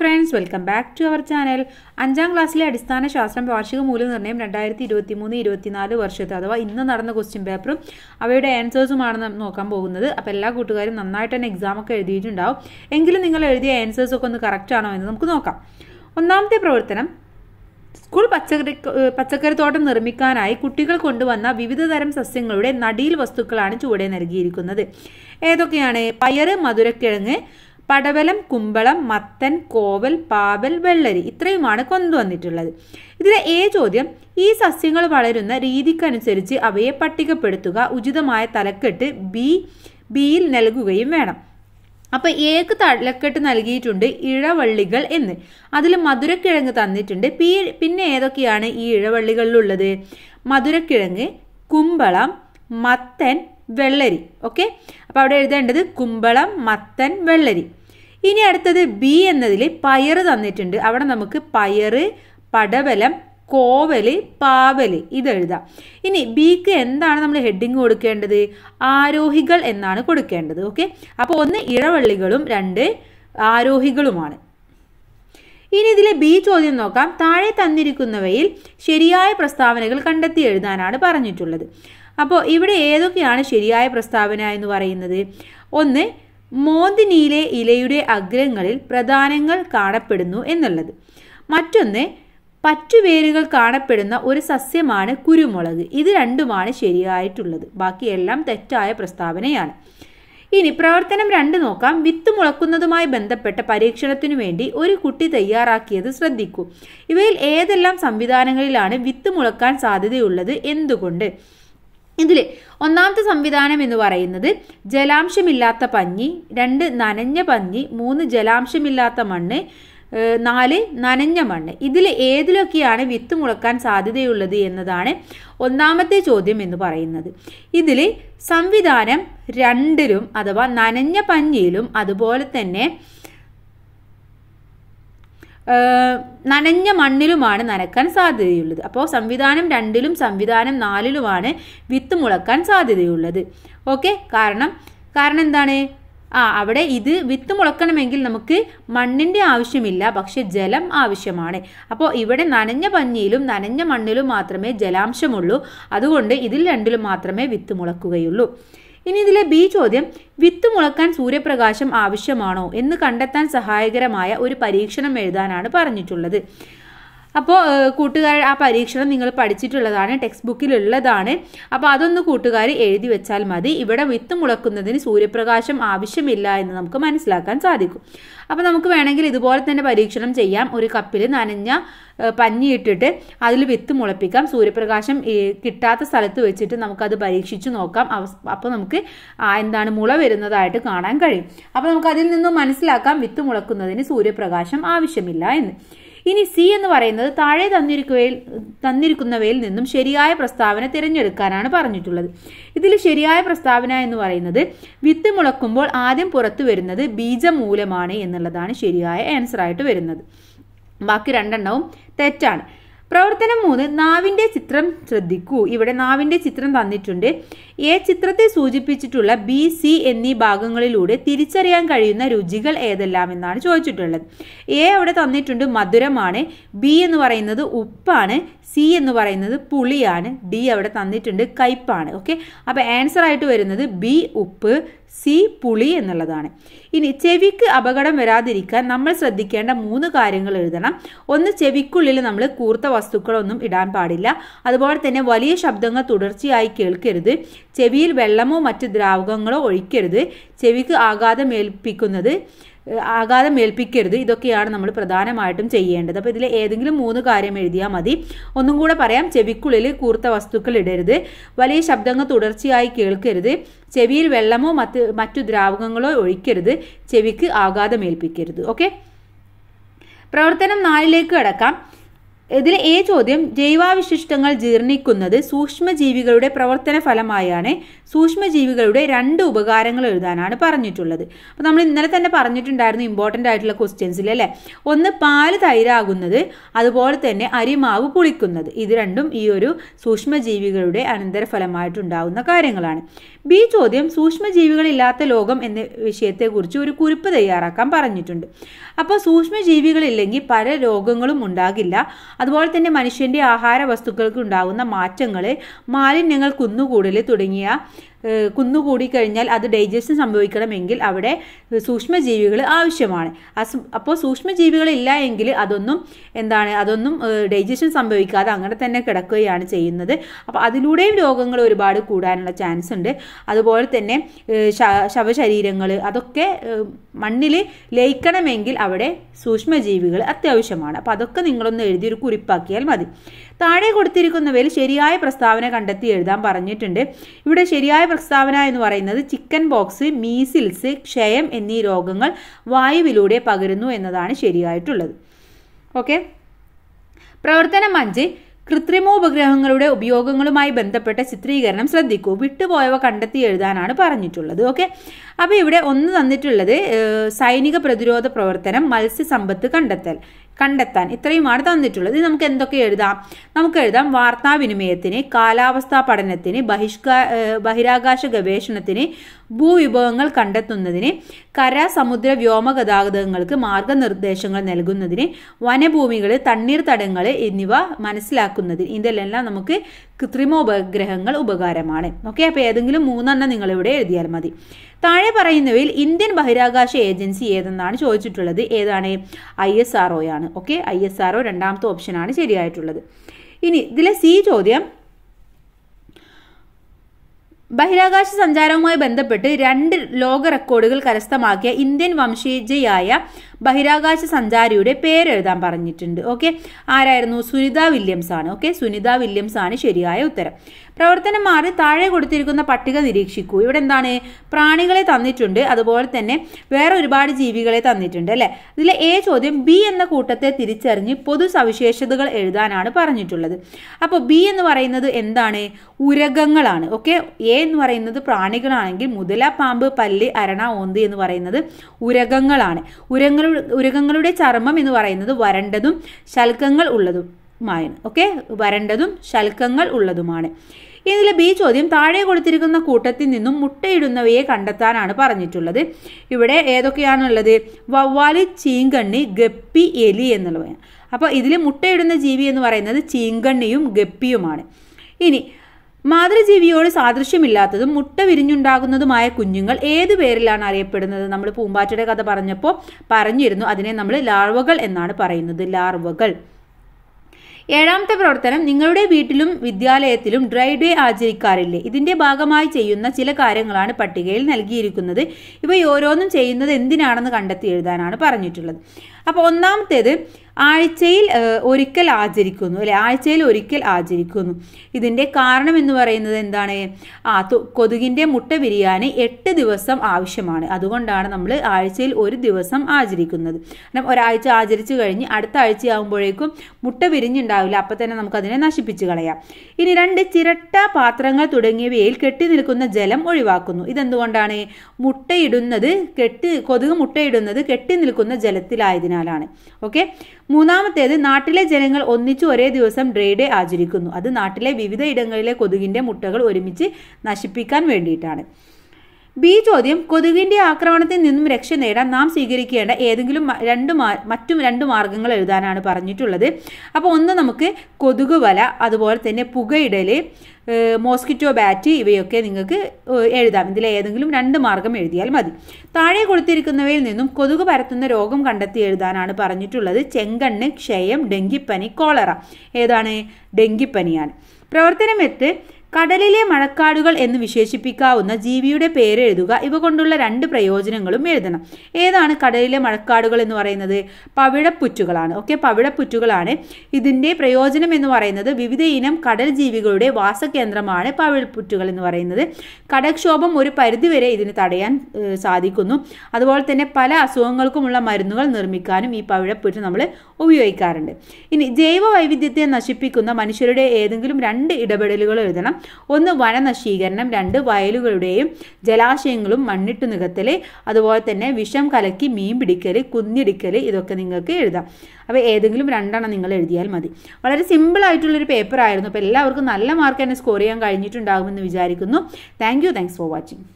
friends welcome back to our channel അഞ്ചാം ക്ലാസ്സിലെ അടിസ്ഥാന ശാസ്ത്രം വാർഷിക മൂല്യനിർണ്ണയം രണ്ടായിരത്തി ഇരുപത്തി മൂന്ന് ഇരുപത്തിനാല് വർഷത്തെ അഥവാ ഇന്ന് നടന്ന ക്വസ്റ്റ്യൻ പേപ്പറും അവയുടെ ആൻസേഴ്സുമാണ് നോക്കാൻ പോകുന്നത് അപ്പോൾ എല്ലാ കൂട്ടുകാരും നന്നായിട്ട് തന്നെ എക്സാമൊക്കെ എഴുതിയിട്ടുണ്ടാവും എങ്കിലും നിങ്ങൾ എഴുതിയ ആൻസേഴ്സൊക്കെ ഒന്ന് കറക്റ്റ് ആണോ എന്ന് നമുക്ക് നോക്കാം ഒന്നാമത്തെ പ്രവർത്തനം സ്കൂൾ പച്ചക്കറി പച്ചക്കറിത്തോട്ടം നിർമ്മിക്കാനായി കുട്ടികൾ കൊണ്ടുവന്ന വിവിധതരം സസ്യങ്ങളുടെ നടീൽ വസ്തുക്കളാണ് ചുവടെ നൽകിയിരിക്കുന്നത് ഏതൊക്കെയാണ് പയറ് മധുരക്കിഴങ്ങ് പടവലം കുമ്പളം മത്തൻ കോവൽ പാവൽ വെള്ളരി ഇത്രയുമാണ് കൊണ്ടുവന്നിട്ടുള്ളത് ഇതിലെ ഏ ചോദ്യം ഈ സസ്യങ്ങൾ വളരുന്ന രീതിക്കനുസരിച്ച് അവയെ പട്ടികപ്പെടുത്തുക ഉചിതമായ തലക്കെട്ട് ബി ബിയിൽ നൽകുകയും വേണം അപ്പോൾ ഏക്ക് തലക്കെട്ട് നൽകിയിട്ടുണ്ട് ഇഴവള്ളികൾ എന്ന് അതിൽ മധുരക്കിഴങ്ങ് തന്നിട്ടുണ്ട് പി പിന്നെ ഏതൊക്കെയാണ് ഈ ഇഴവള്ളികളിലുള്ളത് മധുരക്കിഴങ്ങ് കുമ്പളം മത്തൻ വെള്ളരി ഓക്കെ അപ്പോൾ അവിടെ എഴുതേണ്ടത് കുമ്പളം മത്തൻ വെള്ളരി ഇനി അടുത്തത് ബി എന്നതിൽ പയർ തന്നിട്ടുണ്ട് അവിടെ നമുക്ക് പയർ പടവലം കോവല് പാവല് ഇത് എഴുതാം ഇനി ബിക്ക് എന്താണ് നമ്മൾ ഹെഡിങ് കൊടുക്കേണ്ടത് ആരോഹികൾ എന്നാണ് കൊടുക്കേണ്ടത് ഓക്കെ അപ്പോൾ ഒന്ന് ഇഴവള്ളികളും രണ്ട് ആരോഹികളുമാണ് ഇനി ഇതിലെ ബി ചോദ്യം നോക്കാം താഴെ തന്നിരിക്കുന്നവയിൽ ശരിയായ പ്രസ്താവനകൾ കണ്ടെത്തി എഴുതാനാണ് പറഞ്ഞിട്ടുള്ളത് അപ്പോൾ ഇവിടെ ഏതൊക്കെയാണ് ശരിയായ പ്രസ്താവന എന്ന് പറയുന്നത് ഒന്ന് മോന്തിനിയിലെ ഇലയുടെ അഗ്രങ്ങളിൽ പ്രധാനങ്ങൾ കാണപ്പെടുന്നു എന്നുള്ളത് മറ്റൊന്ന് പറ്റുവേരുകൾ കാണപ്പെടുന്ന ഒരു സസ്യമാണ് കുരുമുളക് ഇത് രണ്ടുമാണ് ശരിയായിട്ടുള്ളത് ബാക്കിയെല്ലാം തെറ്റായ പ്രസ്താവനയാണ് ഇനി പ്രവർത്തനം രണ്ട് നോക്കാം വിത്ത് മുളക്കുന്നതുമായി ബന്ധപ്പെട്ട പരീക്ഷണത്തിനു വേണ്ടി ഒരു കുട്ടി തയ്യാറാക്കിയത് ശ്രദ്ധിക്കൂ ഇവയിൽ ഏതെല്ലാം സംവിധാനങ്ങളിലാണ് വിത്ത് മുളക്കാൻ സാധ്യതയുള്ളത് എന്തുകൊണ്ട് ഇതിൽ ഒന്നാമത്തെ സംവിധാനം എന്ന് പറയുന്നത് ജലാംശമില്ലാത്ത പഞ്ഞി രണ്ട് നനഞ്ഞ പഞ്ഞി മൂന്ന് ജലാംശമില്ലാത്ത മണ്ണ് നാല് നനഞ്ഞ മണ്ണ് ഇതിൽ ഏതിലൊക്കെയാണ് വിത്ത് മുളക്കാൻ സാധ്യതയുള്ളത് എന്നതാണ് ഒന്നാമത്തെ ചോദ്യം എന്ന് പറയുന്നത് ഇതിൽ സംവിധാനം രണ്ടിലും അഥവാ നനഞ്ഞ പഞ്ഞിയിലും അതുപോലെ തന്നെ നനഞ്ഞ മണ്ണിലുമാണ് നനക്കാൻ സാധ്യതയുള്ളത് അപ്പോൾ സംവിധാനം രണ്ടിലും സംവിധാനം നാലിലുമാണ് വിത്ത് മുളക്കാൻ സാധ്യതയുള്ളത് ഓക്കെ കാരണം കാരണം എന്താണ് ആ അവിടെ ഇത് വിത്ത് മുളക്കണമെങ്കിൽ നമുക്ക് മണ്ണിൻ്റെ ആവശ്യമില്ല പക്ഷെ ജലം ആവശ്യമാണ് അപ്പോൾ ഇവിടെ നനഞ്ഞ പഞ്ഞിയിലും നനഞ്ഞ മണ്ണിലും മാത്രമേ ജലാംശമുള്ളൂ അതുകൊണ്ട് ഇതിൽ രണ്ടിലും മാത്രമേ വിത്ത് മുളക്കുകയുള്ളൂ ഇനി ഇതിലെ ബി ചോദ്യം വിത്ത് മുളക്കാൻ സൂര്യപ്രകാശം ആവശ്യമാണോ എന്ന് കണ്ടെത്താൻ സഹായകരമായ ഒരു പരീക്ഷണം എഴുതാനാണ് പറഞ്ഞിട്ടുള്ളത് അപ്പോൾ കൂട്ടുകാർ ആ പരീക്ഷണം നിങ്ങൾ പഠിച്ചിട്ടുള്ളതാണ് ടെക്സ്റ്റ് ബുക്കിലുള്ളതാണ് അപ്പോൾ അതൊന്ന് കൂട്ടുകാർ എഴുതി വെച്ചാൽ മതി ഇവിടെ വിത്ത് മുളക്കുന്നതിന് സൂര്യപ്രകാശം ആവശ്യമില്ല എന്ന് നമുക്ക് മനസ്സിലാക്കാൻ സാധിക്കും അപ്പോൾ നമുക്ക് വേണമെങ്കിൽ ഇതുപോലെ തന്നെ പരീക്ഷണം ചെയ്യാം ഒരു കപ്പിൽ നനഞ്ഞ പഞ്ഞിയിട്ടിട്ട് അതിൽ വിത്ത് മുളപ്പിക്കാം സൂര്യപ്രകാശം കിട്ടാത്ത സ്ഥലത്ത് വെച്ചിട്ട് നമുക്കത് പരീക്ഷിച്ച് നോക്കാം അപ്പോൾ നമുക്ക് എന്താണ് മുള വരുന്നതായിട്ട് കാണാൻ കഴിയും അപ്പോൾ നമുക്ക് അതിൽ നിന്നും മനസ്സിലാക്കാം വിത്ത് മുളക്കുന്നതിന് സൂര്യപ്രകാശം ആവശ്യമില്ല എന്ന് ഇനി സി എന്ന് പറയുന്നത് താഴെ തന്നിരിക്കുകയിൽ തന്നിരിക്കുന്നവയിൽ നിന്നും ശരിയായ പ്രസ്താവന തിരഞ്ഞെടുക്കാനാണ് പറഞ്ഞിട്ടുള്ളത് ഇതിൽ ശരിയായ പ്രസ്താവന എന്ന് പറയുന്നത് വിത്ത് മുളക്കുമ്പോൾ ആദ്യം പുറത്തു വരുന്നത് ബീജമൂലമാണ് എന്നുള്ളതാണ് ശരിയായ ആൻസർ ആയിട്ട് വരുന്നത് ബാക്കി രണ്ടെണ്ണവും തെറ്റാണ് പ്രവർത്തനം മൂന്ന് നാവിൻ്റെ ചിത്രം ശ്രദ്ധിക്കൂ ഇവിടെ നാവിൻ്റെ ചിത്രം തന്നിട്ടുണ്ട് എ ചിത്രത്തെ സൂചിപ്പിച്ചിട്ടുള്ള ബി സി എന്നീ ഭാഗങ്ങളിലൂടെ തിരിച്ചറിയാൻ കഴിയുന്ന രുചികൾ ഏതെല്ലാം എന്നാണ് ചോദിച്ചിട്ടുള്ളത് എ അവിടെ തന്നിട്ടുണ്ട് മധുരമാണ് ബി എന്ന് പറയുന്നത് ഉപ്പാണ് സി എന്ന് പറയുന്നത് പുളിയാണ് ഡി അവിടെ തന്നിട്ടുണ്ട് കയ്പാണ് ഓക്കെ അപ്പോൾ ആൻസർ ആയിട്ട് വരുന്നത് ബി ഉപ്പ് സി പുളി എന്നുള്ളതാണ് ഇനി ചെവിക്ക് അപകടം വരാതിരിക്കാൻ നമ്മൾ ശ്രദ്ധിക്കേണ്ട മൂന്ന് കാര്യങ്ങൾ എഴുതണം ഒന്ന് ചെവിക്കുള്ളിൽ നമ്മൾ കൂർത്ത വസ്തുക്കളൊന്നും ഇടാൻ പാടില്ല അതുപോലെ തന്നെ വലിയ ശബ്ദങ്ങൾ തുടർച്ചയായി കേൾക്കരുത് ചെവിയിൽ വെള്ളമോ മറ്റ് ദ്രാവകങ്ങളോ ഒഴിക്കരുത് ചെവിക്ക് ആഘാതം ഏൽപ്പിക്കുന്നത് ആഘാതം ഏൽപ്പിക്കരുത് ഇതൊക്കെയാണ് നമ്മൾ പ്രധാനമായിട്ടും ചെയ്യേണ്ടത് അപ്പോൾ ഇതിൽ ഏതെങ്കിലും മൂന്ന് കാര്യം എഴുതിയാൽ മതി ഒന്നും കൂടെ പറയാം ചെവിക്കുള്ളിൽ കൂർത്ത വസ്തുക്കൾ ഇടരുത് വലിയ ശബ്ദങ്ങൾ തുടർച്ചയായി കേൾക്കരുത് ചെവിയിൽ വെള്ളമോ മറ്റ് മറ്റു ദ്രാവകങ്ങളോ ഒഴിക്കരുത് ചെവിക്ക് ആഘാതം ഏൽപ്പിക്കരുത് ഓക്കെ പ്രവർത്തനം നാലിലേക്ക് കടക്കാം ഇതിൽ ഏ ചോദ്യം ജൈവാവശിഷ്ടങ്ങൾ ജീർണിക്കുന്നത് സൂക്ഷ്മജീവികളുടെ പ്രവർത്തന ഫലമായാണ് സൂക്ഷ്മജീവികളുടെ രണ്ട് ഉപകാരങ്ങൾ എഴുതാനാണ് പറഞ്ഞിട്ടുള്ളത് അപ്പോൾ നമ്മൾ ഇന്നലെ തന്നെ പറഞ്ഞിട്ടുണ്ടായിരുന്നു ഇമ്പോർട്ടൻ്റ് ആയിട്ടുള്ള ക്വസ്റ്റ്യൻസിൽ അല്ലേ ഒന്ന് പാല് തൈരാകുന്നത് അതുപോലെ തന്നെ അരിമാവ് പുളിക്കുന്നത് ഇത് രണ്ടും ഈ ഒരു സൂക്ഷ്മജീവികളുടെ അനന്തരഫലമായിട്ടുണ്ടാകുന്ന കാര്യങ്ങളാണ് ബി ചോദ്യം സൂക്ഷ്മജീവികളില്ലാത്ത ലോകം എന്ന വിഷയത്തെക്കുറിച്ച് ഒരു കുറിപ്പ് തയ്യാറാക്കാൻ പറഞ്ഞിട്ടുണ്ട് അപ്പോൾ സൂക്ഷ്മജീവികളില്ലെങ്കിൽ പല രോഗങ്ങളും ഉണ്ടാകില്ല അതുപോലെ തന്നെ മനുഷ്യൻ്റെ ആഹാര വസ്തുക്കൾക്ക് ഉണ്ടാകുന്ന മാറ്റങ്ങൾ മാലിന്യങ്ങൾ കുന്നുകൂടൽ തുടങ്ങിയ കുന്നുകൂടി കഴിഞ്ഞാൽ അത് ഡൈജഷൻ സംഭവിക്കണമെങ്കിൽ അവിടെ സൂക്ഷ്മജീവികൾ ആവശ്യമാണ് അപ്പോൾ സൂക്ഷ്മജീവികളില്ല എങ്കിൽ അതൊന്നും എന്താണ് അതൊന്നും ഡൈജഷൻ സംഭവിക്കാതെ അങ്ങനെ തന്നെ കിടക്കുകയാണ് ചെയ്യുന്നത് അപ്പോൾ അതിലൂടെയും രോഗങ്ങൾ ഒരുപാട് കൂടാനുള്ള ചാൻസ് ഉണ്ട് അതുപോലെ തന്നെ ശവശരീരങ്ങൾ അതൊക്കെ മണ്ണിൽ ലയിക്കണമെങ്കിൽ അവിടെ സൂക്ഷ്മജീവികൾ അത്യാവശ്യമാണ് അപ്പോൾ അതൊക്കെ നിങ്ങളൊന്ന് എഴുതിയൊരു കുറിപ്പാക്കിയാൽ മതി താഴെ കൊടുത്തിരിക്കുന്നവയിൽ ശരിയായ പ്രസ്താവന കണ്ടെത്തി എഴുതാൻ പറഞ്ഞിട്ടുണ്ട് ഇവിടെ ശരിയായ പ്രസ്താവന എന്ന് പറയുന്നത് ചിക്കൻ ബോക്സ് മീസിൽസ് ക്ഷയം എന്നീ രോഗങ്ങൾ വായുവിലൂടെ പകരുന്നു എന്നതാണ് ശരിയായിട്ടുള്ളത് ഓക്കെ പ്രവർത്തനം അഞ്ച് കൃത്രിമ ഉപഗ്രഹങ്ങളുടെ ഉപയോഗങ്ങളുമായി ബന്ധപ്പെട്ട ചിത്രീകരണം ശ്രദ്ധിക്കൂ വിട്ടുപോയവ കണ്ടെത്തി എഴുതാനാണ് പറഞ്ഞിട്ടുള്ളത് ഓക്കെ അപ്പോൾ ഇവിടെ ഒന്ന് തന്നിട്ടുള്ളത് സൈനിക പ്രതിരോധ പ്രവർത്തനം മത്സ്യസമ്പത്ത് കണ്ടെത്തൽ കണ്ടെത്താൻ ഇത്രയുമാണ് തന്നിട്ടുള്ളത് ഇത് നമുക്ക് എന്തൊക്കെ എഴുതാം നമുക്ക് എഴുതാം വാർത്താവിനിമയത്തിന് കാലാവസ്ഥാ പഠനത്തിന് ബഹിഷ്കാ ബഹിരാകാശ ഗവേഷണത്തിന് ഭൂവിഭവങ്ങൾ കണ്ടെത്തുന്നതിന് കര സമുദ്ര വ്യോമ ഗതാഗതങ്ങൾക്ക് മാർഗനിർദ്ദേശങ്ങൾ നൽകുന്നതിന് വനഭൂമികൾ തണ്ണീർത്തടങ്ങൾ എന്നിവ മനസ്സിലാക്കുന്നതിന് ഇതിലെല്ലാം നമുക്ക് കൃത്രിമ ഉപഗ്രഹങ്ങൾ ഉപകാരമാണ് ഓക്കെ അപ്പോൾ ഏതെങ്കിലും മൂന്നെണ്ണം ഇവിടെ എഴുതിയാൽ മതി താഴെ പറയുന്നവയിൽ ഇന്ത്യൻ ബഹിരാകാശ ഏജൻസി ഏതെന്നാണ് ചോദിച്ചിട്ടുള്ളത് ഏതാണ് ഐ എസ് ആർ ഒ ആണ് okay I S R O രണ്ടാമത്തെ ഓപ്ഷനാണ് ശരിയായിട്ടുള്ളത് ഇനി ഇതിലെ സി ചോദ്യം ബഹിരാകാശ സഞ്ചാരവുമായി ബന്ധപ്പെട്ട് രണ്ട് ലോക റെക്കോർഡുകൾ കരസ്ഥമാക്കിയ ഇന്ത്യൻ വംശീജയായ ബഹിരാകാശ സഞ്ചാരിയുടെ പേരെഴുതാൻ പറഞ്ഞിട്ടുണ്ട് ഓക്കെ ആരായിരുന്നു സുനിത വില്യംസ് ആണ് ഓക്കെ സുനിത വില്യംസ് ആണ് ശരിയായ ഉത്തരം പ്രവർത്തനം മാറി താഴെ കൊടുത്തിരിക്കുന്ന പട്ടിക നിരീക്ഷിക്കൂ ഇവിടെ എന്താണ് പ്രാണികളെ തന്നിട്ടുണ്ട് അതുപോലെ തന്നെ വേറെ ഒരുപാട് ജീവികളെ തന്നിട്ടുണ്ട് അല്ലേ ഇതിലെ എ ചോദ്യം ബി എന്ന കൂട്ടത്തെ തിരിച്ചറിഞ്ഞ് പൊതു സവിശേഷതകൾ എഴുതാനാണ് പറഞ്ഞിട്ടുള്ളത് അപ്പോൾ ബി എന്ന് പറയുന്നത് എന്താണ് ഉരകങ്ങളാണ് ഓക്കെ എ എന്ന് പറയുന്നത് പ്രാണികളാണെങ്കിൽ മുതല പാമ്പ് പല്ല് അരണ ഓന്ത് എന്ന് പറയുന്നത് ഉരകങ്ങളാണ് ഉരങ്ങളുടെ ഉരകങ്ങളുടെ ചർമ്മം എന്ന് പറയുന്നത് വരണ്ടതും ശൽക്കങ്ങൾ ഉള്ളതുമാണ് ഓക്കെ വരണ്ടതും ശൽക്കങ്ങൾ ഉള്ളതുമാണ് ഇതിലെ ബി ചോദ്യം താഴെ കൊടുത്തിരിക്കുന്ന കൂട്ടത്തിൽ നിന്നും മുട്ടയിടുന്നവയെ കണ്ടെത്താനാണ് പറഞ്ഞിട്ടുള്ളത് ഇവിടെ ഏതൊക്കെയാണുള്ളത് വവ്വാലി ചീങ്കണ്ണി ഗപ്പി എലി എന്നുള്ളവയാണ് അപ്പോൾ ഇതിൽ മുട്ടയിടുന്ന ജീവി എന്ന് പറയുന്നത് ചീങ്കണ്ണിയും ഗപ്പിയുമാണ് ഇനി മാതൃജീവിയോട് സാദൃശ്യമില്ലാത്തതും മുട്ട വിരിഞ്ഞുണ്ടാകുന്നതുമായ കുഞ്ഞുങ്ങൾ ഏതു പേരിലാണ് അറിയപ്പെടുന്നത് നമ്മൾ പൂമ്പാറ്റയുടെ കഥ പറഞ്ഞപ്പോൾ പറഞ്ഞിരുന്നു അതിനെ നമ്മൾ ലാർവകൾ എന്നാണ് പറയുന്നത് ലാർവകൾ ഏഴാമത്തെ പ്രവർത്തനം നിങ്ങളുടെ വീട്ടിലും വിദ്യാലയത്തിലും ഡ്രൈ ഡേ ആചരിക്കാറില്ലേ ഇതിന്റെ ഭാഗമായി ചെയ്യുന്ന ചില കാര്യങ്ങളാണ് പട്ടികയിൽ നൽകിയിരിക്കുന്നത് ഇവ ഓരോന്നും ചെയ്യുന്നത് എന്തിനാണെന്ന് കണ്ടെത്തി എഴുതാനാണ് പറഞ്ഞിട്ടുള്ളത് അപ്പോൾ ഒന്നാമത്തേത് ആഴ്ചയിൽ ഒരിക്കൽ ആചരിക്കുന്നു അല്ലെ ആഴ്ചയിൽ ഒരിക്കൽ ആചരിക്കുന്നു ഇതിൻ്റെ കാരണം എന്ന് പറയുന്നത് എന്താണ് ആ കൊതുകിൻ്റെ മുട്ട വിരിയാൻ എട്ട് ദിവസം ആവശ്യമാണ് അതുകൊണ്ടാണ് നമ്മൾ ആഴ്ചയിൽ ഒരു ദിവസം ആചരിക്കുന്നത് കാരണം ഒരാഴ്ച ആചരിച്ചു കഴിഞ്ഞ് അടുത്ത ആഴ്ച ആകുമ്പോഴേക്കും മുട്ട വിരിഞ്ഞുണ്ടാവില്ല അപ്പം തന്നെ നമുക്കതിനെ നശിപ്പിച്ച് കളയാം ഇനി രണ്ട് ചിരട്ട പാത്രങ്ങൾ തുടങ്ങിയവയിൽ കെട്ടി നിൽക്കുന്ന ജലം ഒഴിവാക്കുന്നു ഇതെന്തുകൊണ്ടാണ് മുട്ടയിടുന്നത് കെട്ടി കൊതുക് മുട്ടയിടുന്നത് കെട്ടി നിൽക്കുന്ന ജലത്തിലായതിനാൽ ആയതിനാലാണ് ഓക്കെ മൂന്നാമത്തേത് നാട്ടിലെ ജനങ്ങൾ ഒന്നിച്ചു ഒരേ ദിവസം ഡ്രൈ ഡേ ആചരിക്കുന്നു അത് നാട്ടിലെ വിവിധ ഇടങ്ങളിലെ കൊതുകിൻ്റെ മുട്ടകൾ ഒരുമിച്ച് നശിപ്പിക്കാൻ വേണ്ടിയിട്ടാണ് ബി ചോദ്യം കൊതുകിന്റെ ആക്രമണത്തിൽ നിന്നും രക്ഷ നേടാൻ നാം സ്വീകരിക്കേണ്ട ഏതെങ്കിലും രണ്ട് മറ്റും രണ്ട് മാർഗങ്ങൾ എഴുതാനാണ് പറഞ്ഞിട്ടുള്ളത് അപ്പോൾ ഒന്ന് നമുക്ക് കൊതുക് വല അതുപോലെ തന്നെ പുകയിടൽ മോസ്കിറ്റോ ബാറ്റ് ഇവയൊക്കെ നിങ്ങൾക്ക് എഴുതാം ഇതിൽ ഏതെങ്കിലും രണ്ട് മാർഗം എഴുതിയാൽ മതി താഴെ കൊടുത്തിരിക്കുന്നവയിൽ നിന്നും കൊതുക് പരത്തുന്ന രോഗം കണ്ടെത്തി എഴുതാനാണ് പറഞ്ഞിട്ടുള്ളത് ചെങ്കണ്ണ് ക്ഷയം ഡെങ്കിപ്പനി കോളറ ഏതാണ് ഡെങ്കിപ്പനിയാണ് പ്രവർത്തനം എട്ട് കടലിലെ മഴക്കാടുകൾ എന്ന് വിശേഷിപ്പിക്കാവുന്ന ജീവിയുടെ പേരെഴുതുക ഇവ കൊണ്ടുള്ള രണ്ട് പ്രയോജനങ്ങളും എഴുതണം ഏതാണ് കടലിലെ മഴക്കാടുകൾ എന്ന് പറയുന്നത് പവിഴപ്പുറ്റുകളാണ് ഓക്കെ പവിഴപ്പുറ്റുകളാണ് ഇതിൻ്റെ പ്രയോജനം എന്ന് പറയുന്നത് വിവിധ ഇനം കടൽ ജീവികളുടെ വാസകേന്ദ്രമാണ് പവിഴപ്പുറ്റുകൾ എന്ന് പറയുന്നത് കടക്ഷോഭം ഒരു പരിധിവരെ ഇതിന് തടയാൻ സാധിക്കുന്നു അതുപോലെ തന്നെ പല അസുഖങ്ങൾക്കുമുള്ള മരുന്നുകൾ നിർമ്മിക്കാനും ഈ പവിഴപ്പുറ്റ് നമ്മൾ ഉപയോഗിക്കാറുണ്ട് ഇനി ജൈവ വൈവിധ്യത്തെ നശിപ്പിക്കുന്ന മനുഷ്യരുടെ ഏതെങ്കിലും രണ്ട് ഇടപെടലുകൾ എഴുതണം ഒന്ന് വനനശീകരണം രണ്ട് വയലുകളുടെയും ജലാശയങ്ങളും മണ്ണിട്ട് നികത്തൽ അതുപോലെ തന്നെ വിഷം കലക്കി മീൻ പിടിക്കൽ കുന്നിടിക്കൽ ഇതൊക്കെ നിങ്ങൾക്ക് എഴുതാം അപ്പോൾ ഏതെങ്കിലും രണ്ടെണ്ണം നിങ്ങൾ എഴുതിയാൽ മതി വളരെ സിമ്പിൾ ആയിട്ടുള്ളൊരു പേപ്പർ ആയിരുന്നു അപ്പോൾ എല്ലാവർക്കും നല്ല മാർക്ക് തന്നെ സ്കോർ ചെയ്യാൻ കഴിഞ്ഞിട്ടുണ്ടാകുമെന്ന് വിചാരിക്കുന്നു thank you thanks for watching